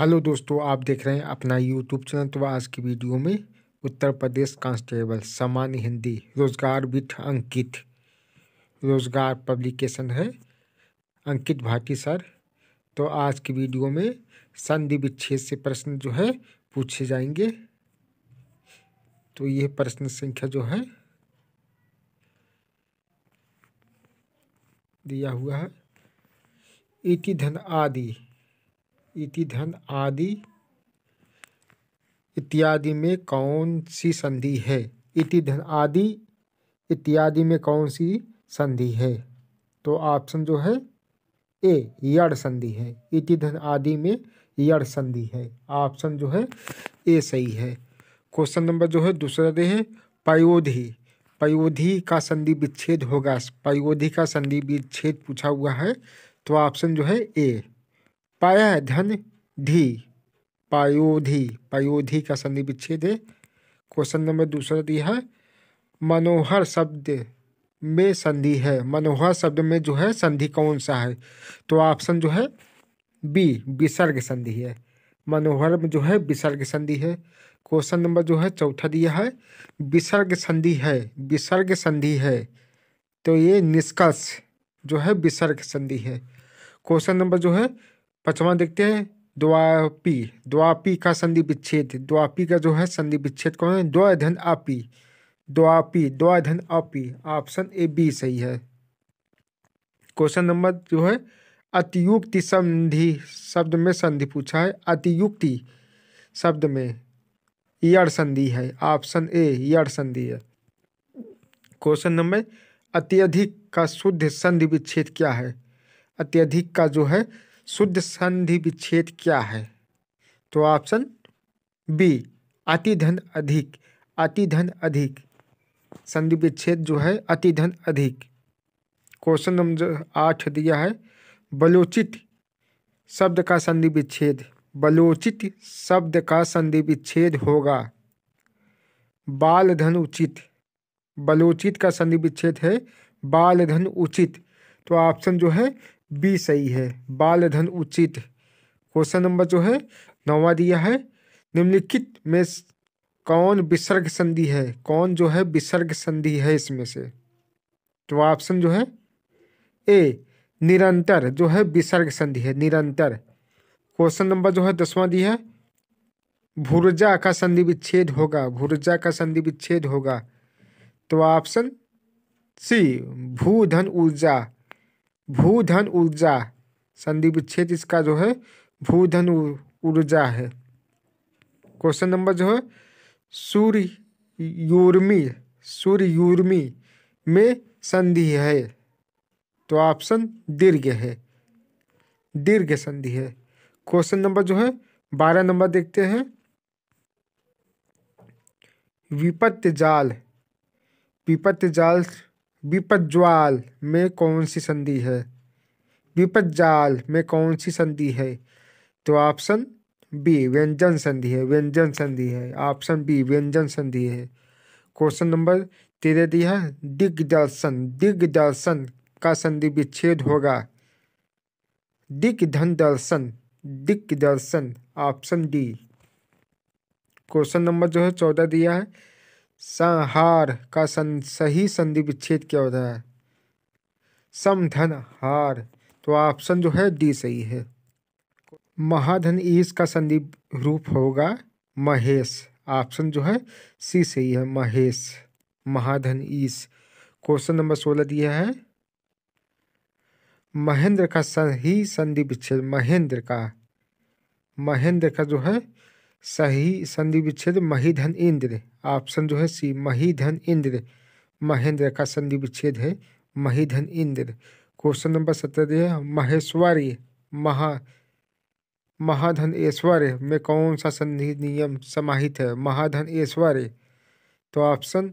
hello दोस्तों आप देख रहे हैं अपना यूट्यूब चैनल तो आज की वीडियो में उत्तर प्रदेश कांस्टेबल सामान्य हिंदी रोजगार विथ अंकित रोजगार पब्लिकेशन है अंकित भाटी सर तो आज की वीडियो में संधि विच्छेद से प्रश्न जो है पूछे जाएंगे तो ये प्रश्न संख्या जो है दिया हुआ है इति धन आदि इति धन आदि इत्यादि में कौन सी संधि है इतिधन आदि इत्यादि में कौन सी संधि है तो ऑप्शन जो है ए यड़ संधि है इतिधन आदि में यड़ संधि है ऑप्शन जो है ए सही है क्वेश्चन नंबर जो है दूसरा दे है पयोधि पयोधि का संधि विच्छेद होगा पयोधि का संधि विच्छेद पूछा हुआ है तो ऑप्शन जो है ए पाया है धन धी पायोधि पायोधि का संधि विच्छेद है क्वेश्चन नंबर दूसरा दिया तो है मनोहर शब्द में संधि है मनोहर शब्द में जो है संधि कौन सा है तो ऑप्शन जो है बी विसर्ग संधि है मनोहर में जो है विसर्ग संधि है क्वेश्चन नंबर जो है चौथा दिया तो है विसर्ग संधि है विसर्ग संधि है तो ये निष्कर्ष जो है विसर्ग संधि है क्वेश्चन नंबर जो है पांचवा देखते हैं द्वापी द्वापी का संधि विच्छेद द्वापी का जो है संधि विच्छेद कौन है द्वधन आपी द्वापी द्वधन आपी ऑप्शन ए बी सही है क्वेश्चन नंबर जो है अतियुक्ति संधि शब्द में संधि पूछा है अतियुक्ति शब्द में ईयर संधि है ऑप्शन ए ईयर संधि है क्वेश्चन नंबर अत्यधिक का शुद्ध संधि विच्छेद क्या है अत्यधिक का जो है शुद्ध संधि विच्छेद क्या है तो ऑप्शन बी अतिधन अधिक धन अधिक संधि विच्छेद जो है धन अधिक क्वेश्चन नंबर आठ दिया है बलोचित शब्द का संधि विच्छेद बलोचित शब्द का संधि विच्छेद होगा बाल धन उचित बलोचित का संधि विच्छेद है बाल धन उचित तो ऑप्शन जो है बी सही है बाल धन उचित क्वेश्चन नंबर जो है नौवा दिया है निम्नलिखित में कौन विसर्ग संधि है कौन जो है विसर्ग संधि है इसमें से तो ऑप्शन जो है ए निरंतर जो है विसर्ग संधि है निरंतर क्वेश्चन नंबर जो है दसवां दिया भूर्जा का संधि विच्छेद होगा भुर्जा का संधि विच्छेद होगा तो ऑप्शन सी भूधन ऊर्जा भूधन ऊर्जा संधि विच्छेद इसका जो है भूधन ऊर्जा है क्वेश्चन नंबर जो है सूर्य यूर्मी सूर्य यूर्मी में संधि है तो ऑप्शन दीर्घ है दीर्घ संधि है क्वेश्चन नंबर जो है बारह नंबर देखते हैं विपत्त जाल विपत्त जाल विपज्ज्वाल में कौन सी संधि है विपज्जाल में कौन सी संधि है तो ऑप्शन बी व्यंजन संधि है व्यंजन संधि है ऑप्शन बी व्यंजन संधि है क्वेश्चन नंबर तेरह दिया दिग्दर्शन दिग्दर्शन का संधि विच्छेद होगा दिग्धन दर्शन दिग्दर्शन ऑप्शन डी क्वेश्चन नंबर जो है चौदह दिया है संहार का सं, सही संधि विच्छेद क्या होता है समधन हार तो ऑप्शन जो है डी सही है महाधन ईस का संधि रूप होगा महेश ऑप्शन जो है सी सही है महेश महाधन ईस क्वेश्चन नंबर सोलह दिया है महेंद्र का सही संधि विच्छेद महेंद्र का महेंद्र का जो है सही संधि विच्छेद महीधन इंद्र ऑप्शन जो है सी महीधन इंद्र महेंद्र का संधि विच्छेद है महीधन इंद्र क्वेश्चन नंबर सत्रह महेश्वरी महा महाधन ऐश्वर्य में कौन सा संधि नियम समाहित है महाधन ऐश्वर्य तो ऑप्शन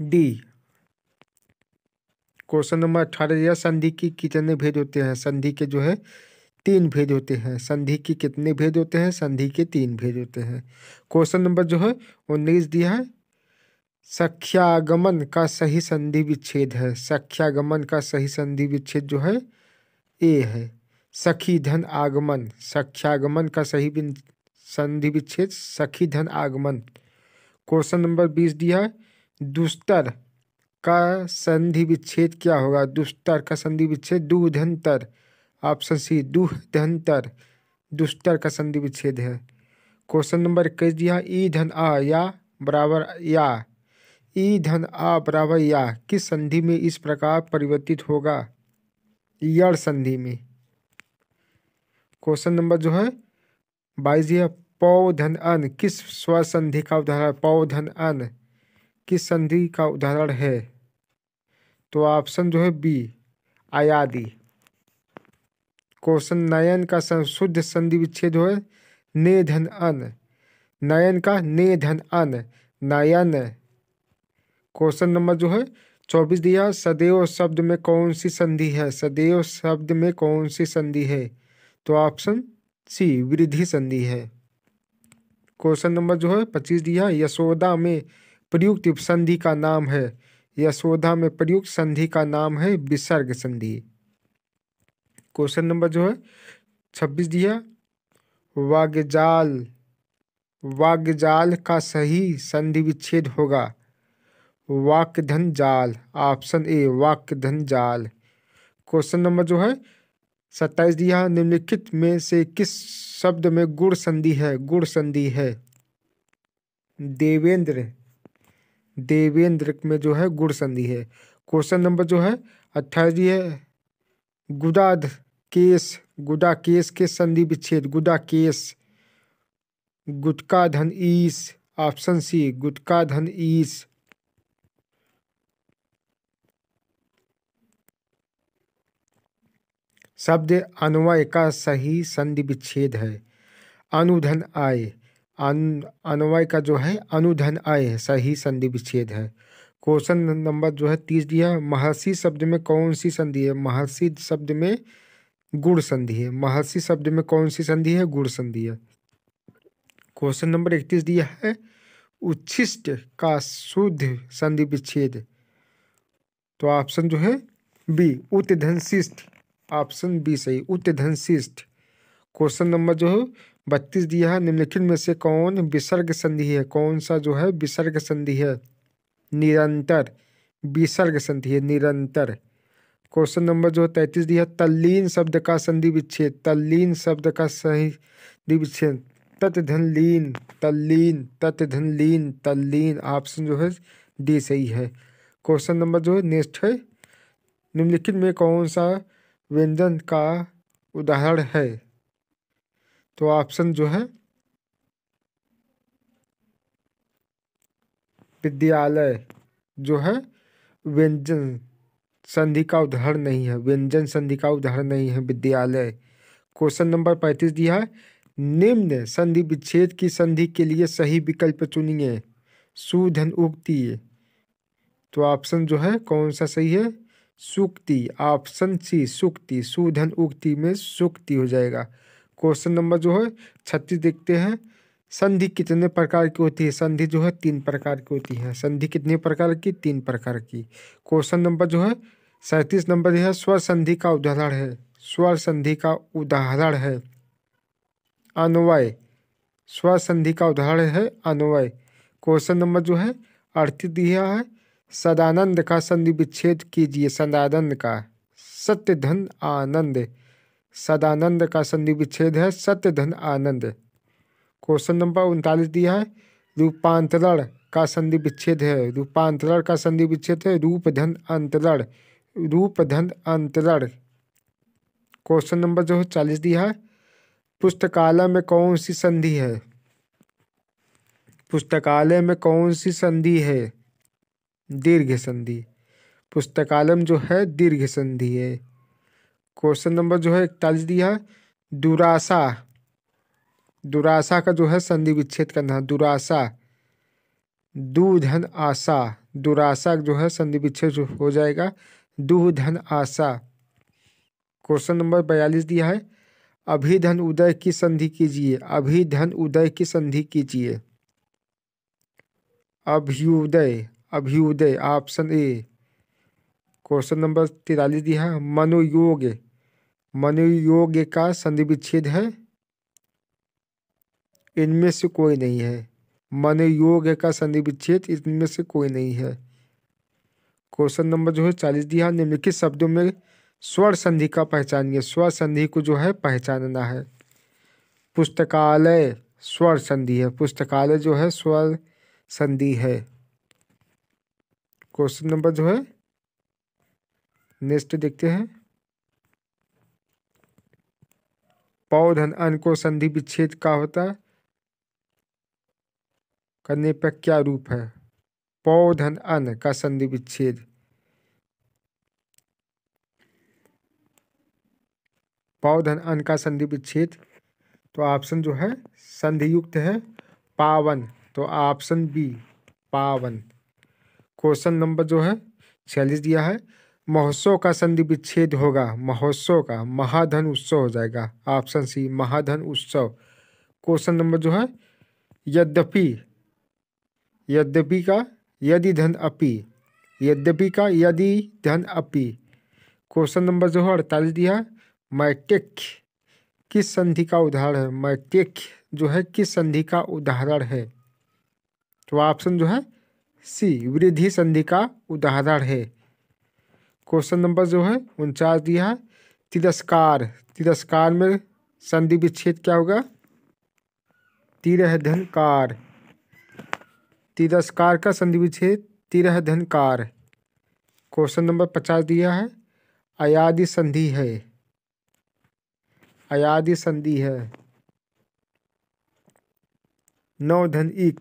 डी क्वेश्चन नंबर अठारह संधि की कितने भेद होते हैं संधि के जो है तीन भेद होते हैं संधि के कितने भेद होते हैं संधि के तीन भेद होते हैं क्वेश्चन नंबर जो है उन्नीस दिया है सख्यागमन का सही संधि विच्छेद है सख्यागमन का सही संधि विच्छेद जो है ए है सखी धन आगमन सख्यागमन का सही संधि विच्छेद सखी धन आगमन क्वेश्चन नंबर बीस दिया है दुस्तर का संधि विच्छेद क्या होगा दुस्तर का संधि विच्छेद तर ऑप्शन सी दुह धनतर दुष्टर का संधि विच्छेद है क्वेश्चन नंबर इक्कीस दिया हाँ, ई धन आ या बराबर या ई धन आ बराबर या किस संधि में इस प्रकार परिवर्तित होगा यड़ संधि में क्वेश्चन नंबर जो है बाईस दिया हाँ, पौधन अन किस संधि का उदाहरण पौ धन अन किस संधि का उदाहरण है तो ऑप्शन जो है बी आयादी क्वेश्चन नयन का शुद्ध संधि विच्छेद हो ने धन अन नयन का ने धन अन नयन क्वेश्चन नंबर जो है चौबीस दिया सदैव शब्द में कौन सी संधि है सदैव शब्द में कौन सी संधि है तो ऑप्शन सी वृद्धि संधि है क्वेश्चन नंबर जो है पच्चीस दिया यशोदा में प्रयुक्त संधि का नाम है यशोदा में प्रयुक्त संधि का नाम है विसर्ग संधि क्वेश्चन नंबर जो है छब्बीस दिया वाग्जाल वाग्जाल का सही संधि विच्छेद होगा धन जाल ऑप्शन ए धन जाल क्वेश्चन नंबर जो है सत्ताईस दिया निम्नलिखित में से किस शब्द में गुड़ संधि है गुड़ संधि है देवेंद्र देवेंद्र में जो है गुड़ संधि है क्वेश्चन नंबर जो है अट्ठाईस दिया गुदाध केस गुडाकेश के संधि विच्छेद गुडा केस गुटका धन ईस ऑप्शन सी गुटका धन ईस शब्द अन्वय का सही संधि विच्छेद है अनुधन आय अन्वय का जो है अनुधन आय सही संधि विच्छेद है क्वेश्चन नंबर जो है तीस दिया महर्षि शब्द में कौन सी संधि है महर्षि शब्द में गुड़ संधि है महर्षि शब्द में कौन सी संधि है गुड़ संधि है क्वेश्चन नंबर इकतीस दिया है उच्छिष्ट का शुद्ध संधि विच्छेद तो ऑप्शन जो है बी उत्तधनशिष्ट ऑप्शन बी सही उत्तधनशिष्ट क्वेश्चन नंबर जो है बत्तीस दिया है निम्नलिखित में से कौन विसर्ग संधि है कौन सा जो है विसर्ग संधि है निरंतर विसर्ग संधि है निरंतर क्वेश्चन नंबर जो है तैतीस दिया तल्लीन शब्द का संधि विच्छेद तल्लीन शब्द का संधि विच्छेद तत्धन लीन तल्लीन तत्धन लीन तल्लीन ऑप्शन जो है डी सही है क्वेश्चन नंबर जो है नेक्स्ट है निम्नलिखित में कौन सा व्यंजन का उदाहरण है तो ऑप्शन जो है विद्यालय जो है व्यंजन संधि का उदाहरण नहीं है व्यंजन संधि का उदाहरण नहीं है विद्यालय क्वेश्चन नंबर पैंतीस दिया है निम्न संधि विच्छेद की संधि के लिए सही विकल्प चुनिए सुधन उक्ति तो ऑप्शन जो है कौन सा सही है सुक्ति ऑप्शन सी सुक्ति सुधन उक्ति में सुक्ति हो जाएगा क्वेश्चन नंबर जो है छत्तीस देखते हैं संधि कितने प्रकार की होती है संधि जो है तीन प्रकार की होती है संधि कितने प्रकार की तीन प्रकार की क्वेश्चन नंबर जो है सैंतीस नंबर है स्वर संधि का उदाहरण है स्वर संधि का उदाहरण है अनुवय स्वर संधि का उदाहरण है अनुवय क्वेश्चन नंबर जो है अर्थित दिया है सदानंद का संधि विच्छेद कीजिए सदानंद का सत्य धन आनंद सदानंद का संधि विच्छेद है सत्य धन आनंद क्वेश्चन नंबर उनतालीस दिया है रूपांतरण का संधि विच्छेद है रूपांतरण का संधि विच्छेद है रूप धन अंतरण रूप धन अंतरण क्वेश्चन नंबर जो है चालीस दिया है पुस्तकालय में कौन सी संधि है पुस्तकालय में कौन सी संधि है दीर्घ संधि पुस्तकालय में जो है दीर्घ संधि है क्वेश्चन नंबर जो है इकतालीस दिया है दुराशा दुराशा का जो है संधि विच्छेद करना दुराशा दुधन आशा दुराशा जो है संधि विच्छेद हो जाएगा दुधन आशा क्वेश्चन नंबर बयालीस दिया है अभिधन उदय की संधि कीजिए अभिधन उदय की संधि कीजिए अभ्युदय अभ्युदय ऑप्शन ए क्वेश्चन नंबर तिरालीस दिया है मनोयोग मनोयोग का संधि विच्छेद है इनमें से कोई नहीं है मन योग का संधि विच्छेद इनमें से कोई नहीं है क्वेश्चन नंबर जो है चालीस दिया निम्नलिखित शब्दों में स्वर संधि का पहचानिए स्वर संधि को जो है पहचानना है पुस्तकालय स्वर संधि है पुस्तकालय जो है स्वर संधि है क्वेश्चन नंबर जो है नेक्स्ट देखते हैं पौधन अन को संधि विच्छेद का होता है करने पर क्या रूप है पौधन अन का संधि विच्छेद पौधन अन का संधि विच्छेद तो ऑप्शन जो है संधि युक्त है पावन तो ऑप्शन बी पावन क्वेश्चन नंबर जो है छियालीस दिया है महोत्सव का संधि विच्छेद होगा महोत्सव का महाधन उत्सव हो जाएगा ऑप्शन सी महाधन उत्सव क्वेश्चन नंबर जो है यद्यपि यद्यपि का यदि धन अपि यद्यपि का यदि धन अपि क्वेश्चन नंबर जो है अड़तालीस दिया मैटिक किस संधि का उदाहरण है मैटिक जो है किस संधि का उदाहरण है तो ऑप्शन जो है सी वृद्धि संधि का उदाहरण है क्वेश्चन नंबर जो है उनचास दिया तिरस्कार तिरस्कार में संधि विच्छेद क्या होगा तिरह धनकार तिरस्कार का संधि विच्छेद धनकार क्वेश्चन नंबर पचास दिया है अयादि संधि है अयादि संधि है नौ धन इक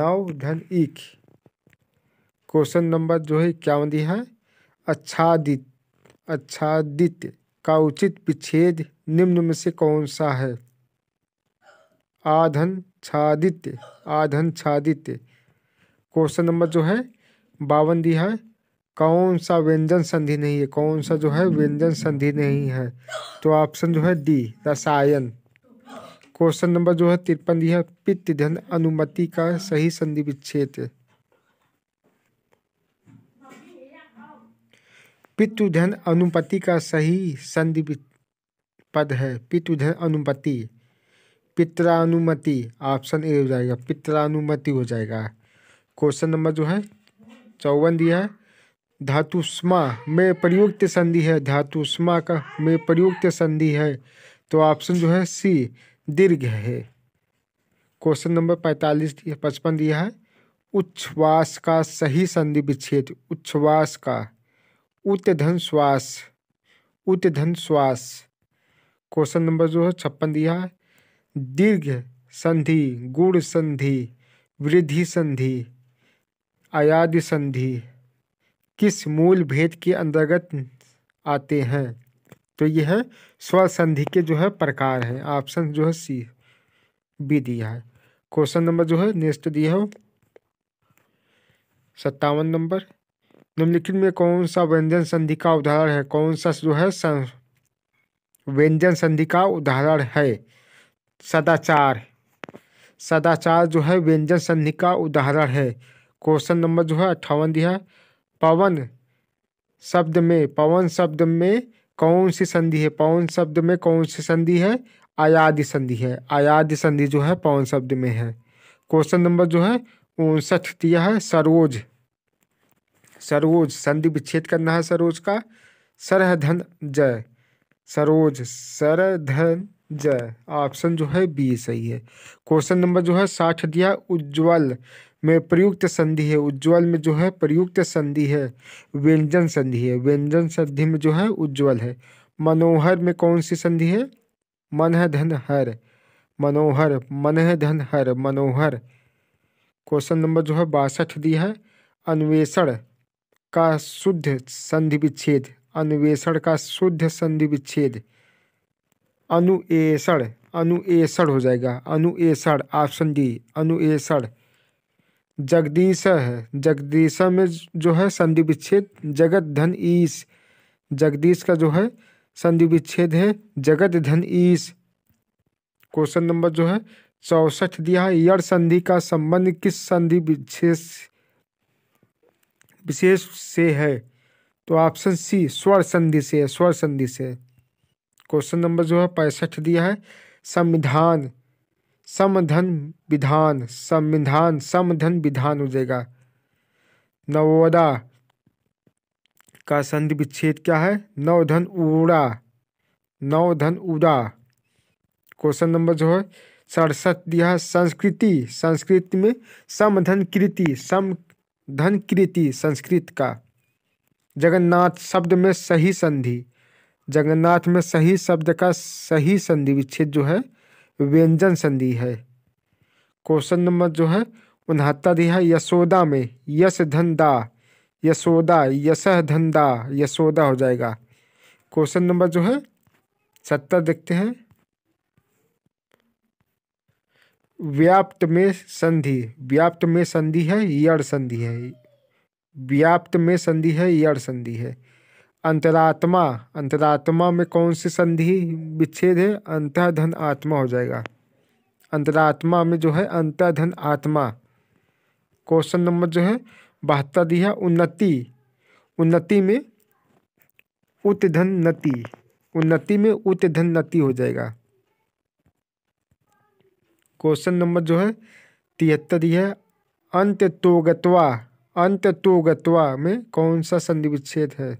नौ धन इक क्वेश्चन नंबर जो है इक्यावन दिया है अच्छादित अच्छादित का उचित विच्छेद निम्न में से कौन सा है आधन छादित्य आधन छादित्य क्वेश्चन नंबर जो है बावन दिया है कौन सा व्यंजन संधि नहीं है कौन सा जो है व्यंजन संधि नहीं है तो ऑप्शन जो है डी रसायन क्वेश्चन नंबर जो है तिरपन दिया है धन अनुमति का सही संधि विच्छेद पितुधन अनुपति का सही संधि पद है पितुधन अनुपति पितरानुमति ऑप्शन ए हो जाएगा पितरानुमति हो जाएगा क्वेश्चन नंबर जो है चौवन दिया है धातुष्मा में प्रयुक्त संधि है धातुष्मा का में प्रयुक्त संधि है तो ऑप्शन जो है सी दीर्घ है क्वेश्चन नंबर पैंतालीस दिया पचपन दिया है उच्छ्वास का सही संधि विच्छेद उच्छ्वास का धन श्वास धन श्वास क्वेश्चन नंबर जो है छप्पन दिया है दीर्घ संधि गुण संधि वृद्धि संधि आयाद संधि किस मूल भेद के अंतर्गत आते हैं तो यह है स्वसंधि के जो है प्रकार हैं ऑप्शन जो है सी बी दिया है क्वेश्चन नंबर जो है नेक्स्ट दिया हो सत्तावन नंबर निम्नलिखित में कौन सा व्यंजन संधि का उदाहरण है कौन सा जो है व्यंजन संधि का उदाहरण है सदाचार सदाचार जो है व्यंजन संधि का उदाहरण है क्वेश्चन नंबर जो है अट्ठावन दिया पवन शब्द में पवन शब्द में कौन सी संधि है पवन शब्द में कौन सी संधि है आयादि संधि है आयादि संधि जो है पवन शब्द में है क्वेश्चन नंबर जो है उनसठ दिया है सरोज सरोज संधि विच्छेद करना है सरोज का सरहधन जय सरोज सरधन जय ऑप्शन जो है बी सही है क्वेश्चन नंबर जो है साठ दिया उज्ज्वल में प्रयुक्त संधि है उज्ज्वल में जो है प्रयुक्त संधि है व्यंजन संधि है व्यंजन संधि में जो है उज्ज्वल है मनोहर में कौन सी संधि है मन है धन हर मनोहर मन है धन हर मनोहर क्वेश्चन नंबर जो है बासठ दिया है अन्वेषण का शुद्ध संधि विच्छेद अन्वेषण का शुद्ध संधि विच्छेद अनुएसण अनुएसण हो जाएगा अनुएसण ऑप्शन डी अनुएसण जगदीश है जगदीश में जो है संधि विच्छेद जगत धन ईश जगदीश का जो है संधि विच्छेद है जगत धन ईश क्वेश्चन नंबर जो है चौसठ दिया है यड़ संधि का संबंध किस संधि विशेष विशेष से है तो ऑप्शन सी स्वर संधि से है स्वर संधि से है क्वेश्चन नंबर जो है पैंसठ दिया है संविधान समधन विधान संविधान समधन विधान हो जाएगा नवोदा का संधि विच्छेद क्या है नवधन उड़ा नवधन उड़ा क्वेश्चन नंबर जो है सड़सठ दिया है संस्कृति संस्कृत में समधन कृति समधन कृति संस्कृत का जगन्नाथ शब्द में सही संधि जगन्नाथ में सही शब्द का सही संधि विच्छेद जो है व्यंजन संधि है क्वेश्चन नंबर जो है उनहत्तर दिया है यशोदा में यश दा यशोदा धन दा यशोदा हो जाएगा क्वेश्चन नंबर जो है सत्तर देखते हैं व्याप्त में संधि व्याप्त में संधि है यड़ संधि है व्याप्त में संधि है यड़ संधि है अंतरात्मा अंतरात्मा में कौन सी संधि विच्छेद है अंतधन आत्मा हो जाएगा अंतरात्मा में जो है अंतधन आत्मा क्वेश्चन नंबर जो है बहत्तर दिया उन्नति उन्नति में धन नति उन्नति में धन नति हो जाएगा क्वेश्चन नंबर जो है तिहत्तर दिया अंत तो गत्वा अंत तो गत्वा में कौन सा संधि विच्छेद है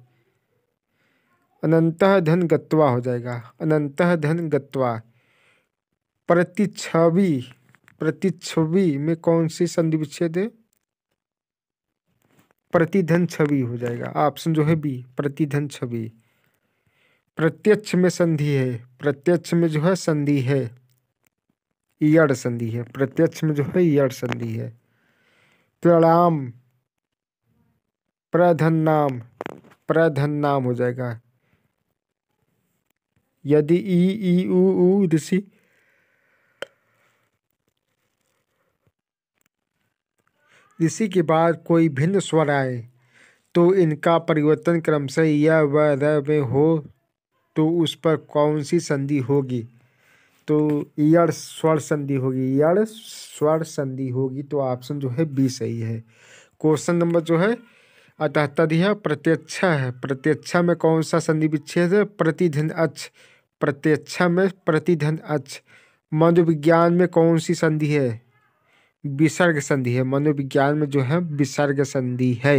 अनंत धन गत्वा हो जाएगा अनंत धन गत्वा प्रतिच्छवि प्रतिच्छवि में कौन सी संधि विच्छेद है प्रतिधन छवि हो जाएगा ऑप्शन जो है बी प्रतिधन छवि प्रत्यक्ष में संधि है प्रत्यक्ष में जो है संधि है यड़ संधि है प्रत्यक्ष में जो है यड़ संधि है प्रणाम प्रधन नाम प्रधन नाम हो जाएगा यदि ई ई उ ऊ ऋषि ऋषि के बाद कोई भिन्न स्वर आए तो इनका परिवर्तन क्रम से यह व में हो तो उस पर कौन सी संधि होगी तो ईयर स्वर संधि होगी ईयर स्वर संधि होगी तो ऑप्शन जो है बी सही है क्वेश्चन नंबर जो है अतः यह प्रत्यक्ष है प्रत्यक्षा में कौन सा संधि विच्छेद है प्रतिधिन अच्छ प्रत्यक्षा में प्रतिधन अच्छ मनोविज्ञान में कौन सी संधि है विसर्ग संधि है मनोविज्ञान में जो है विसर्ग संधि है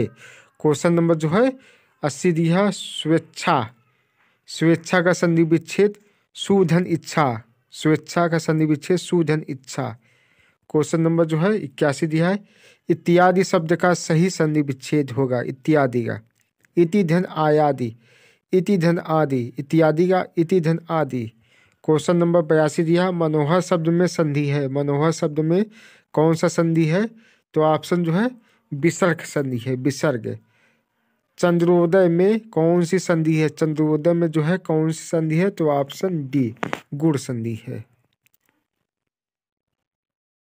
क्वेश्चन नंबर जो है अस्सी दिया स्वेच्छा स्वेच्छा का संधि विच्छेद सुधन इच्छा स्वेच्छा का संधि विच्छेद सुधन इच्छा क्वेश्चन नंबर जो है इक्यासी दिया है इत्यादि शब्द का सही संधि विच्छेद होगा इत्यादि का इति धन आयादि इति धन आदि इत्यादि का इति धन आदि क्वेश्चन नंबर बयासी दिया मनोहर शब्द में संधि है मनोहर शब्द में कौन सा संधि है तो ऑप्शन जो है विसर्ग संधि है विसर्ग चंद्रोदय में कौन सी संधि है चंद्रोदय में जो है कौन सी संधि है तो ऑप्शन डी गुड़ संधि है